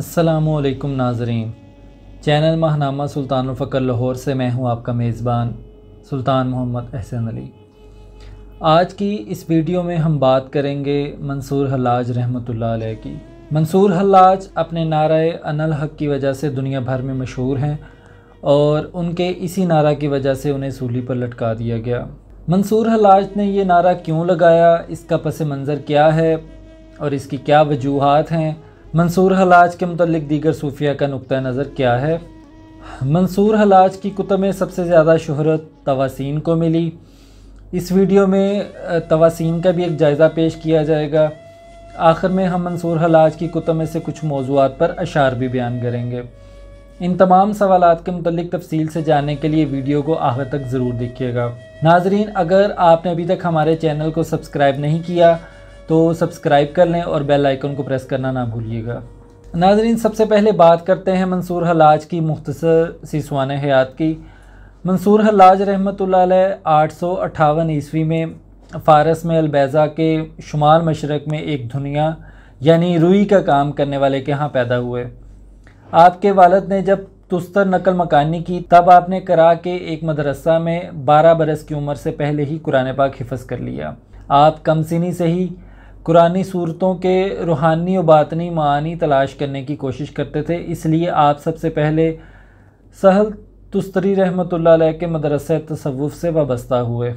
असलकुम नाजरीन चैनल माहनामा सुल्तान फ़कर लाहौर से मैं हूं आपका मेज़बान सुल्तान मोहम्मद अहसन अली आज की इस वीडियो में हम बात करेंगे मंसूर हलाज रहमतुल्लाह की मंसूर हलाज अपने नारा अनल हक की वजह से दुनिया भर में मशहूर हैं और उनके इसी नारा की वजह से उन्हें सूली पर लटका दिया गया मंसूर हलाज ने यह नारा क्यों लगाया इसका पस मंज़र क्या है और इसकी क्या वजूहत हैं मंसूर हलाज के मतलब दीगर सूफिया का नुक़ नज़र क्या है मंसूर हलाज की कुतब में सबसे ज़्यादा शहरत तवासीन को मिली इस वीडियो में तवासीन का भी एक जायज़ा पेश किया जाएगा आखिर में हम मंसूर हलाज की कुतब में से कुछ मौजूद पर अशार भी बयान करेंगे इन तमाम सवाल के मतलब तफसील से जानने के लिए वीडियो को आखिर तक ज़रूर देखिएगा नाजरीन अगर आपने अभी तक हमारे चैनल को सब्सक्राइब नहीं किया तो सब्सक्राइब कर लें और बेल आइकन को प्रेस करना ना भूलिएगा नाजरीन सबसे पहले बात करते हैं मंसूर हलाज की मुख्तसर सिसवान हयात की मंसूर हलाज रहमत आठ सौ अट्ठावन ईस्वी में फ़ारस में अलबैज़ा के शुमाल मशरक में एक दुनिया यानी रुई का काम करने वाले के यहाँ पैदा हुए आपके वालद ने जब तुस्तर नकल मकानी की तब आपने करा के एक मदरसा में बारह बरस की उम्र से पहले ही कुरान पाक हिफज कर लिया आप कम से ही कुरानी सूरतों के रूहानी और बातनी मानी तलाश करने की कोशिश करते थे इसलिए आप सबसे पहले सहल तुस्तरी रहमत के मदरस तसवुफ़ से वाबस्ता हुए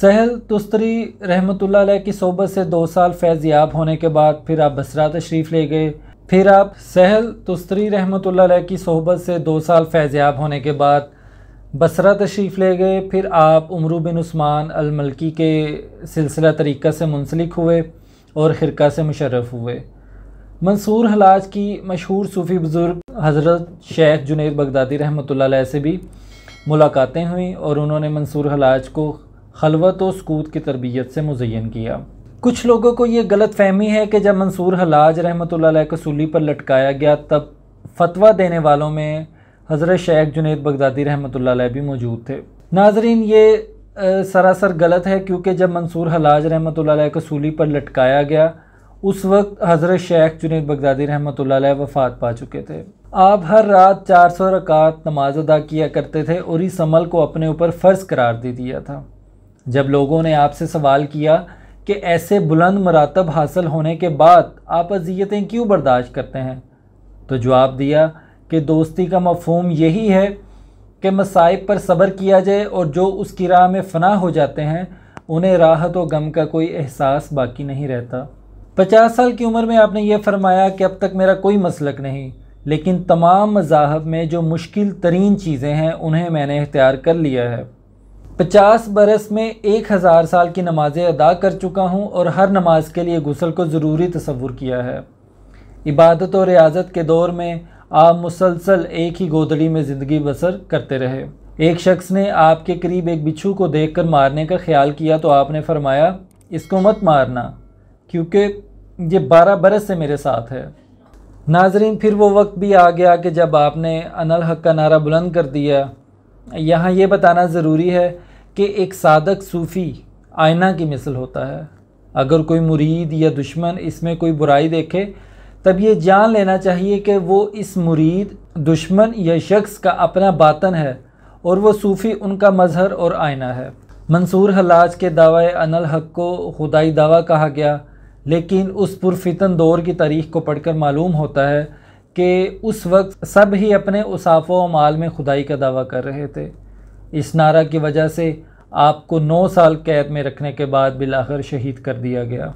सहल तुस्तरी रहमत की सोबत से दो साल फैज़याब होने के बाद फिर आप बसरा तशरीफ़ ले गए फिर आप सहल तुस्तरी रहमत की सोबत से दो साल फैज़याब होने के बाद बसरा तशरीफ़ ले गए फिर आप उमर बिन उस्मान अलमलकी के सिलसिला तरीक़ा से मुंसलिक हुए और ख़िरका से मुशरफ हुए मंसूर हलाज की मशहूर सूफ़ी बुज़ुर्ग हज़रत शेख जुनेद बगदादी रहमत से भी मुलाकातें हुई और उन्होंने मंसूर हलाज को खलवत व सकूत की तरबियत से मुजयन किया कुछ लोगों को ये गलत फहमी है कि जब मंसूर हलाज रहमत को पर लटकाया गया तब फतवा देने वालों में हज़रत शेख जुनेद बगदादी रहमत भी मौजूद थे नाजरीन ये सरासर गलत है क्योंकि जब मंसूर हलाज रहमत को सूली पर लटकाया गया उस वक्त हज़रत शेख जुनेद बगदादी रहमत वफ़ात पा चुके थे आप हर रात 400 रकात नमाज अदा किया करते थे और इस अमल को अपने ऊपर फ़र्ज करार दे दिया था जब लोगों ने आपसे सवाल किया कि ऐसे बुलंद मरातब हासिल होने के बाद आप अजियतें क्यों बर्दाश्त करते हैं तो जवाब दिया कि दोस्ती का मफहम यही है कि मसाइब पर सब्र किया जाए और जो उसकी राह में फना हो जाते हैं उन्हें राहत और गम का कोई एहसास बाकी नहीं रहता पचास साल की उम्र में आपने ये फरमाया कि अब तक मेरा कोई मसलक नहीं लेकिन तमाम मजाहब में जो मुश्किल तरीन चीज़ें हैं उन्हें मैंने अख्तियार कर लिया है पचास बरस में एक हज़ार साल की नमाज़ें अदा कर चुका हूँ और हर नमाज के लिए गुसल को ज़रूरी तस्वुर किया है इबादत और रियाजत के दौर में आप मुसलसल एक ही गोदड़ी में ज़िंदगी बसर करते रहे एक शख्स ने आपके करीब एक बिच्छू को देखकर मारने का ख्याल किया तो आपने फरमाया इसको मत मारना क्योंकि ये बारह बरस से मेरे साथ है नाजरीन फिर वो वक्त भी आ गया कि जब आपने अनल हक का नारा बुलंद कर दिया यहाँ ये बताना ज़रूरी है कि एक सादक सूफ़ी आयना की मिसल होता है अगर कोई मुरीद या दुश्मन इसमें कोई बुराई देखे तब ये जान लेना चाहिए कि वो इस मुरीद दुश्मन या शख्स का अपना बातन है और वो सूफ़ी उनका मज़हर और आईना है मंसूर हलाज के दावा अनल हक को खुदाई दावा कहा गया लेकिन उस पुरफितन दौर की तारीख को पढ़कर मालूम होता है कि उस वक्त सब ही अपने उसाफ़ो माल में खुदाई का दावा कर रहे थे इस नारा की वजह से आपको नौ साल कैद में रखने के बाद बिलाखर शहीद कर दिया गया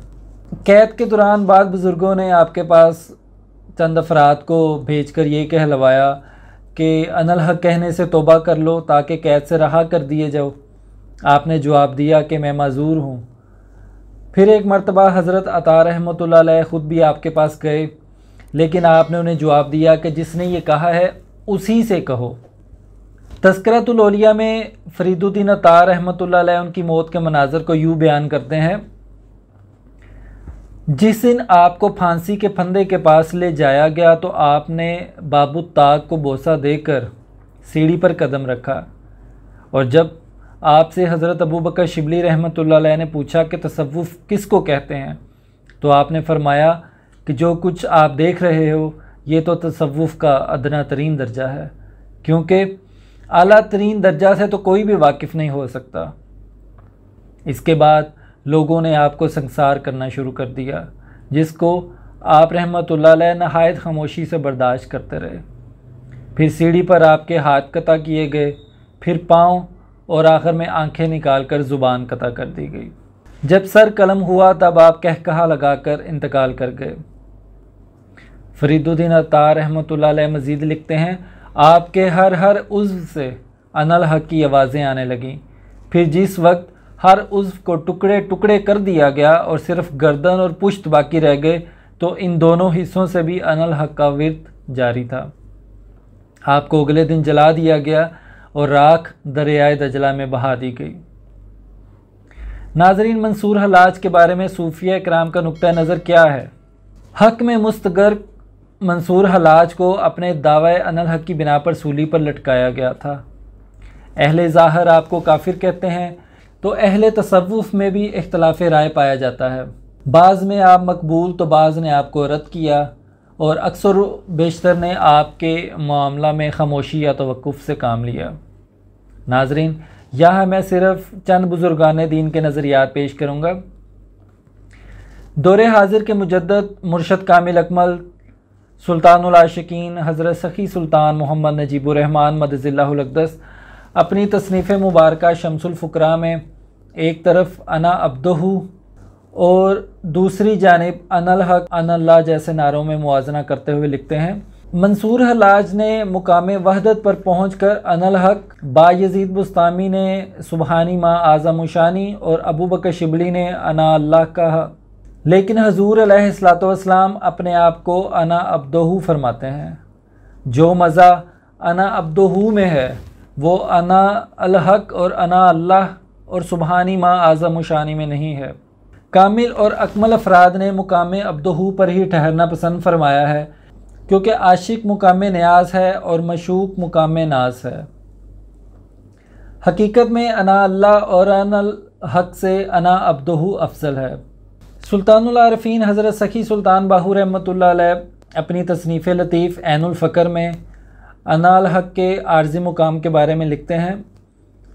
कैद के दौरान बाद बुज़ुर्गों ने आपके पास चंद अफराद को भेज कर ये कहलवाया कि अनल हक कहने से तोबा कर लो ताकि कैद से रहा कर दिए जाओ आपने जवाब दिया कि मैं मज़ूर हूँ फिर एक मरतबा हज़रत अता रहमत ख़ुद भी आपके पास गए लेकिन आपने उन्हें जवाब दिया कि जिसने ये कहा है उसी से कहो तस्करतलिया में फरीदुद्दीन अतार रहमत उनकी मौत के मनाजर को यूँ बयान करते हैं जिस दिन आपको फांसी के फंदे के पास ले जाया गया तो आपने बाबू ताक को बोसा देकर सीढ़ी पर कदम रखा और जब आपसे हज़रत अबू बकर शिबली रहमत ने पूछा कि तसवुफ़ किस को कहते हैं तो आपने फरमाया कि जो कुछ आप देख रहे हो ये तो तसवुफ़ का अदना तरीन दर्जा है क्योंकि अला तरीन दर्जा से तो कोई भी वाकिफ़ नहीं हो सकता इसके बाद लोगों ने आपको संसार करना शुरू कर दिया जिसको आप रहमत नहायत खामोशी से बर्दाश्त करते रहे फिर सीढ़ी पर आपके हाथ कता किए गए फिर पाँव और आखिर में आंखें निकाल कर ज़ुबान कता कर दी गई जब सर कलम हुआ तब आप कह लगा कर इंतकाल कर गए फरीदुद्दीन अतार रहमत मज़ीद लिखते हैं आपके हर हर उज्व से अनल हक की आवाज़ें आने लगें फिर जिस वक्त हर उज्व को टुकड़े टुकड़े कर दिया गया और सिर्फ गर्दन और पुश्त बाकी रह गए तो इन दोनों हिस्सों से भी अनल हक का विरत जारी था आपको अगले दिन जला दिया गया और राख दरियाए दजला में बहा दी गई नाजरीन मंसूर हलाज के बारे में सूफिया कराम का नुक़ नज़र क्या है हक में मुस्तगर मंसूर हलाज को अपने दावे अनल हक की बिना पर सूली पर लटकाया गया था अहल ज़ाहर आपको काफिर कहते हैं तो अहल तसवुफ़ में भी इख्तलाफ राय पाया जाता है बाज़ में आप मकबूल तो बाज़ ने आपको रद्द किया और अक्सर बेशतर ने आपके मामला में खामोशी या तवक़ुफ़ से काम लिया नाजरीन यहाँ मैं सिर्फ़ चंद बुज़ुर्गान दीन के नज़रियात पेश करूँगा दौरे हाजिर के मुजद मुर्शद कामिल अकमल सुल्तान आशिकीन हज़रत सखी सुल्तान मोहम्मद नजीबुररहमान मदजिल्लादस अपनी तसनीफ़ मुबारक शमसुल में एक तरफ अना अब्दहू और दूसरी जानब अनल हक अनल्ला जैसे नारों में मुजना करते हुए लिखते हैं मंसूर हलाज ने मुकाम वहदत पर पहुँच कर अनल हक बायजीद बुस्तामी ने सुबहानी माँ आज़म उशानी और अबू बकर शिबली ने अना अल्लाह कहा लेकिन हजूर सलाम अपने आप को अना अब्दहू फरमाते हैं जो मज़ा अना अब्दहू में है वो अना अलहक और अना अल्लाह और सुबहानी माँ आज़म शानी में नहीं है कामिल और अकमल अफराद ने मुकाम अब्दहू पर ही ठहरना पसंद फरमाया है क्योंकि आशिक मुकाम न्याज है और मशूक मुकाम नाज है हकीकत में अना अल्लाह और अनल हक से अना अब्दहू अफजल है सुल्तानफीन हज़रत सखी सुल्तान बाहू रहमत अपनी तसनीफ़ लतीफ़ फ़कर में अनाल हक के आर्जी मुकाम के बारे में लिखते हैं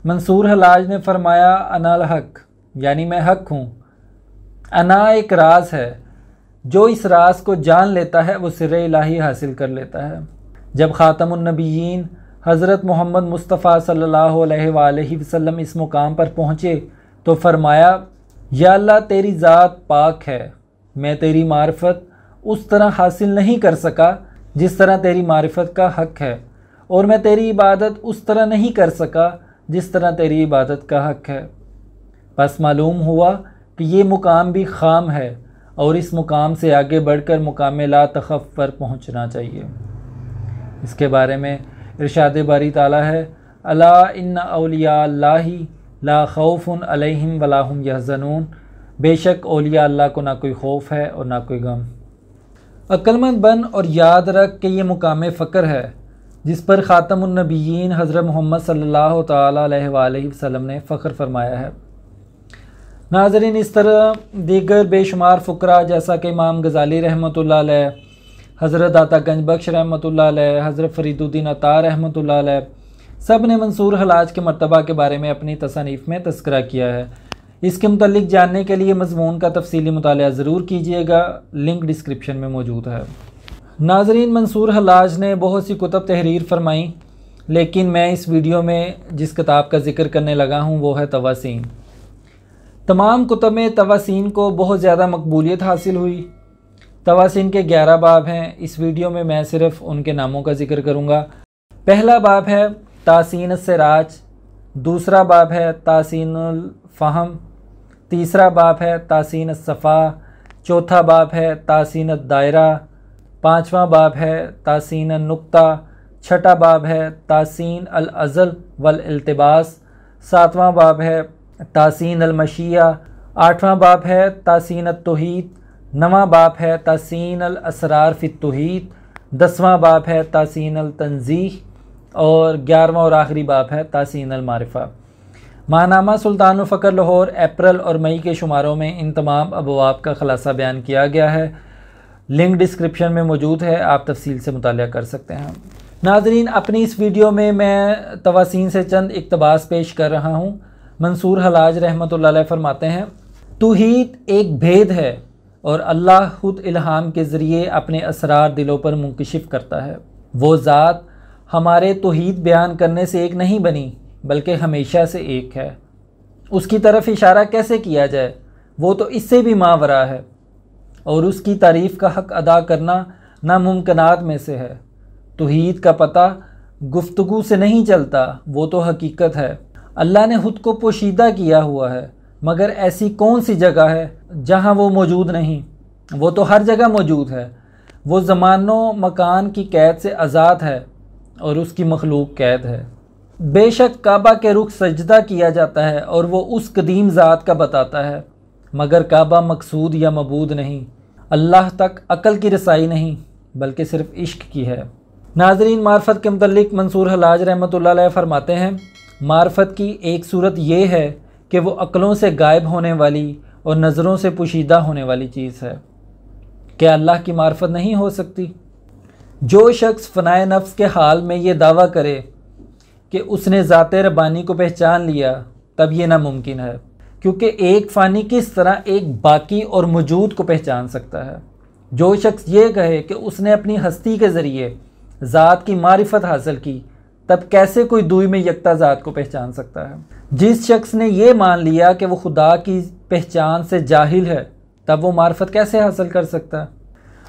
मंसूर हलाज ने फरमाया अनाल हक यानी मैं हक हूँ अना एक राज है जो इस राज को जान लेता है वो सिर इलाही हासिल कर लेता है जब ख़ातमनबीन हज़रत मोहम्मद मुस्तफ़ा सल्लल्लाहु अलैहि वसल्लम इस मुकाम पर पहुँचे तो फरमाया या अल्लाह तेरी ज़ात पाक है मैं तेरी मार्फत उस तरह हासिल नहीं कर सका जिस तरह तेरी मारिफत का हक़ है और मैं तेरी इबादत उस तरह नहीं कर सका जिस तरह तेरी इबादत का हक़ है बस मालूम हुआ कि ये मुकाम भी खाम है और इस मुकाम से आगे बढ़कर मुकाम ला तखफ़ पर पहुँचना चाहिए इसके बारे में इरशाद बारी ताला है अला इन अलिया ला ला खौफ़ अलहम वलाहम यह ज़नून बेशक ओलिया अल्लाह को ना कोई खौफ है और ना कोई गम अक्लमंद बन और याद रख के ये मुकाम फ़क्र है जिस पर ख़ातमनबीन हज़रत मोहम्मद सल्ला वसम ने फ़ख्र फरमाया है नाजरीन इस तरह दीगर बेशुमार फ़करा जैसा कि इमाम गज़ाली रहमत हज़रत दाता गंज रहमत हज़रत फरीदुद्दीन अतार रहमत सब ने मंसूर हलाज के मरतबा के बारे में अपनी तसनीफ़ में तस्करा किया है इसके मतलब जानने के लिए मजमून का तफसीली मुताल ज़रूर कीजिएगा लिंक डिस्क्रिप्शन में मौजूद है नाजरीन मंसूर हलाज ने बहुत सी कुतब तहरीर फरमाई लेकिन मैं इस वीडियो में जिस किताब का जिक्र करने लगा हूँ वो है तवासीन तमाम कुतब में तवासीन को बहुत ज़्यादा मकबूलियत हासिल हुई तवासीन के ग्यारह बाब हैं इस वीडियो में मैं सिर्फ उनके नामों का जिक्र करूँगा पहला बाब है तासीन सराज दूसरा बाब है तासीन फ़हम तीसरा बाप है तासीन सफ़ा चौथा बाप है तासीन दायरा पाँचवा बाप है तासीन नुक्ता छठा बाप है तासीन अल अज़ल वल अल्तबास सातवां बाप है तासीन अलमशिया आठवां बाप है तासीन तोहीद नवा बाप है तासीन अल असरार फ़ितोहीद दसवां बाप है तासीन अल तंजीह और ग्यारहवा और आखिरी बाप है तासीन अलमारफ़ा माहनामा सुल्तान फ़कर लाहौर अप्रैल और मई के शुमारों में इन तमाम अबवाब का ख़ुलासा बयान किया गया है लिंक डिस्क्रिप्शन में मौजूद है आप तफसील से मुताल कर सकते हैं नाजरीन अपनी इस वीडियो में मैं तवासीन से चंद इकतबास पेश कर रहा हूँ मंसूर हलाज रहमत फरमाते हैं तोहीद एक भेद है और अल्लाह खुद इल्हाम के ज़रिए अपने असरार दिलों पर मुंकशिफ करता है वो ज़ात हमारे तोहद बयान करने से एक नहीं बनी बल्कि हमेशा से एक है उसकी तरफ इशारा कैसे किया जाए वो तो इससे भी मावरा है और उसकी तारीफ़ का हक़ अदा करना नामुमकिन में से है तोहीद का पता गुफ्तु से नहीं चलता वो तो हकीकत है अल्लाह ने खुद को पोशीदा किया हुआ है मगर ऐसी कौन सी जगह है जहाँ वो मौजूद नहीं वो तो हर जगह मौजूद है वो ज़मानों मकान की कैद से आज़ाद है और उसकी मखलूक कैद है बेशक काबा के रुख सजदा किया जाता है और वो उस कदीम ज़ात का बताता है मगर काबा मकसूद या मबूद नहीं अल्लाह तक अकल की रसाई नहीं बल्कि सिर्फ इश्क की है नाजरीन मार्फत के मतलब मंसूर हलाज रहमत फरमाते हैं मार्फत की एक सूरत यह है कि वो अकलों से गायब होने वाली और नज़रों से पोशीदा होने वाली चीज़ है क्या अल्लाह की मार्फत नहीं हो सकती जो शख्स फ़नाए नफ्स के हाल में ये दावा करे कि उसने ज़ात रबानी को पहचान लिया तब ये नामुमकिन है क्योंकि एक फ़ानी किस तरह एक बाकी और मौजूद को पहचान सकता है जो शख्स ये कहे कि उसने अपनी हस्ती के ज़रिए ज़ात की मारिफत हासिल की तब कैसे कोई दुई में यकता ज़ात को पहचान सकता है जिस शख्स ने यह मान लिया कि वह खुदा की पहचान से जाहिल है तब वो मार्फत कैसे हासिल कर सकता है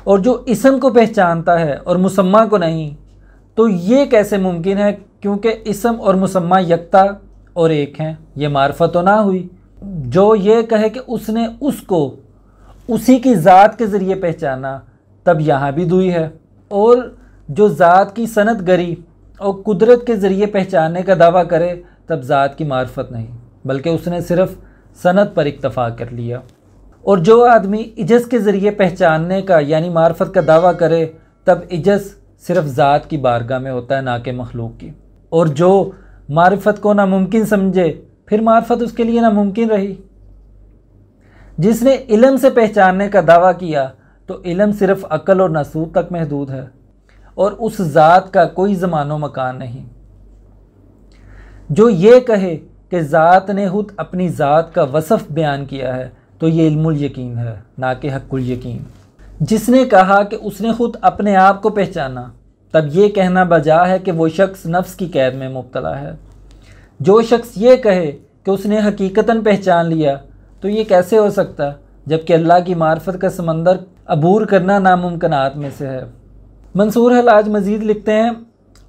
और जो इसम को पहचानता है और मुसम्मा को नहीं तो ये कैसे मुमकिन है क्योंकि इसम और मुसम्मा यकता और एक हैं ये मार्फत तो ना हुई जो ये कहे कि उसने उसको उसी की ज़ात के ज़रिए पहचाना तब यहाँ भी दुई है और जो ज़ात की सनत गरी और कुदरत के ज़रिए पहचानने का दावा करे तब ज़ात की मार्फत नहीं बल्कि उसने सिर्फ सनत पर इक्तफ़ा कर लिया और जो आदमी इजस के ज़रिए पहचानने का यानी मार्फत का दावा करे तब इजस सिर्फ ज़ात की बारगाह में होता है ना कि मखलूक की और जो मारफत को नामुमकिन समझे फिर मारफत उसके लिए नामुमकिन रही जिसने इलम से पहचानने का दावा किया तो इलम सिर्फ अकल और नसूद तक महदूद है और उस ज़ात का कोई ज़मानो मकान नहीं जो ये कहे कि ज़ात ने खुद अपनी ज़ात का वसफ़ बयान किया है तो ये इल्मुल यकीन है ना कि हक्कुल यकीन जिसने कहा कि उसने खुद अपने आप को पहचाना तब ये कहना बजा है कि वो शख्स नफ्स की कैद में मुबतला है जो शख्स ये कहे कि उसने हकीकता पहचान लिया तो ये कैसे हो सकता जबकि अल्लाह की मार्फत का समंदर अबूर करना नामुमकिन में से है मंसूर हल आज मज़ीद लिखते हैं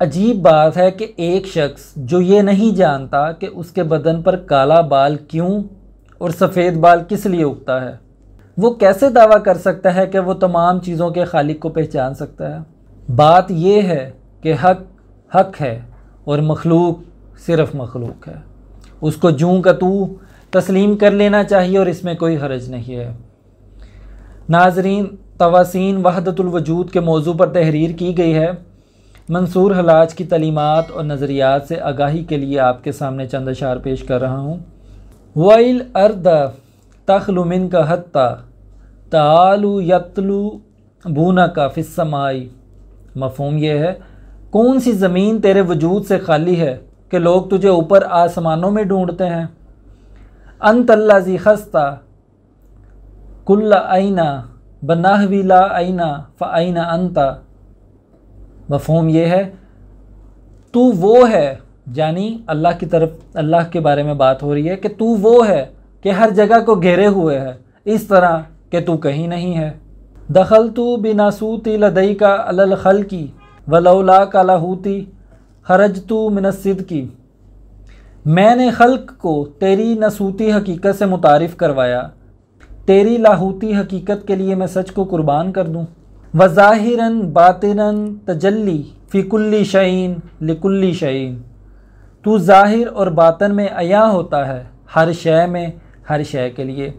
अजीब बात है कि एक शख्स जो ये नहीं जानता कि उसके बदन पर काला बाल क्यों और सफ़ेद बाल किस लिए उगता है वो कैसे दावा कर सकता है कि वो तमाम चीज़ों के खालिक को पहचान सकता है बात यह है कि हक हक है और मखलूक सिर्फ मखलूक है उसको जूं का तू तस्लीम कर लेना चाहिए और इसमें कोई हरज नहीं है नाजरीन तवासिन वहदतुलवजूद के मौजू पर तहरीर की गई है मंसूर हलाज की तलीमत और नज़रियात से आगाही के लिए आपके सामने चंद अशार पेश कर रहा हूँ वाइल अर्द मिन का हत्ता तालु यतलु बूना का फ़िसमाई मफहम यह है कौन सी ज़मीन तेरे वजूद से खाली है कि लोग तुझे ऊपर आसमानों में ढूंढते हैं अनतल्ला जी खस्ता कुल्ला आइना बनाहवी ला आइना फ़ आइना अनता मफहम यह है तू वो है यानी अल्लाह की तरफ अल्लाह के बारे में बात हो रही है कि तू वो है कि हर जगह को घेरे हुए है इस तरह कि तू कहीं नहीं है दखल तो बिनासूती लदई का अलल खल की वलौला का लाहूती हरज तो मिनसद की मैंने खल्क को तेरी नसूती हकीकत से मुतारफ़ करवाया तेरी लाहूती हकीकत के लिए मैं सच को कुर्बान कर दूँ वज़ाहिरन बातिना तजल्ली फ़िकुल्ली शाइन लिकुल्ली शाइन तू ज़ाहिर और बातन में अया होता है हर शय में हर शय के लिए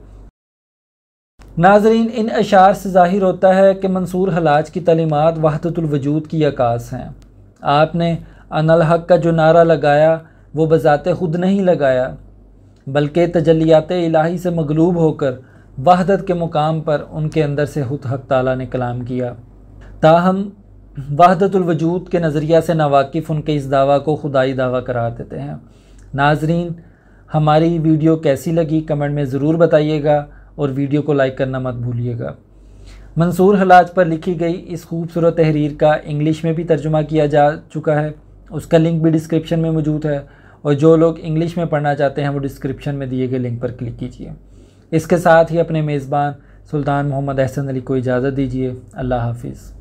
नाजरीन इन अशार से ज़ाहिर होता है कि मंसूर हलाज की तलीमत वाहतुलवजूद की अकास हैं आपने अनल हक का जो नारा लगाया वो बज़ात खुद नहीं लगाया बल्कि तजलियात इलाही से मगलूब होकर वहदत के मुकाम पर उनके अंदर से हत हक ताला ने कलाम किया ताहम वहदतुलवजूद के नज़रिया से नावाकिफ़ उनके इस दावा को खुदाई दावा करार देते हैं नाजरीन हमारी वीडियो कैसी लगी कमेंट में ज़रूर बताइएगा और वीडियो को लाइक करना मत भूलिएगा मंसूर हलाज पर लिखी गई इस खूबसूरत तहरीर का इंग्लिश में भी तर्जुमा किया जा चुका है उसका लिंक भी डिस्क्रिप्शन में मौजूद है और जो लोग इंग्लिश में पढ़ना चाहते हैं वो डिस्क्रिप्शन में दिए गए लिंक पर क्लिक कीजिए इसके साथ ही अपने मेज़बान सुल्तान मोहम्मद अहसन अली को इजाज़त दीजिए अल्लाह हाफिज़